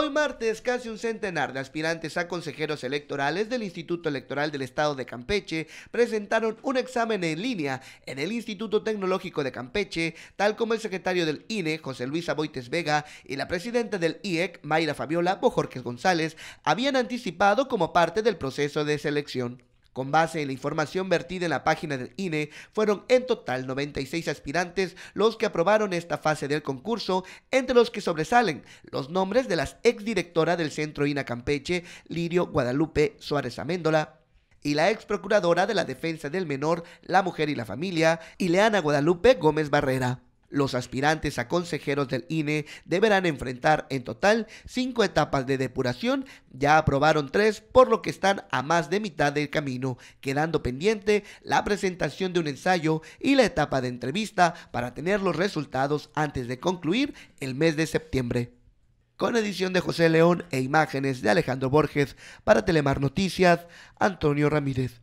Hoy martes, casi un centenar de aspirantes a consejeros electorales del Instituto Electoral del Estado de Campeche presentaron un examen en línea en el Instituto Tecnológico de Campeche, tal como el secretario del INE, José Luis Aboites Vega, y la presidenta del IEC, Mayra Fabiola bojórquez González, habían anticipado como parte del proceso de selección. Con base en la información vertida en la página del INE, fueron en total 96 aspirantes los que aprobaron esta fase del concurso, entre los que sobresalen los nombres de las exdirectora del Centro INA Campeche, Lirio Guadalupe Suárez Améndola, y la ex procuradora de la Defensa del Menor, la Mujer y la Familia, Ileana Guadalupe Gómez Barrera. Los aspirantes a consejeros del INE deberán enfrentar en total cinco etapas de depuración, ya aprobaron tres, por lo que están a más de mitad del camino, quedando pendiente la presentación de un ensayo y la etapa de entrevista para tener los resultados antes de concluir el mes de septiembre. Con edición de José León e imágenes de Alejandro Borges para Telemar Noticias, Antonio Ramírez.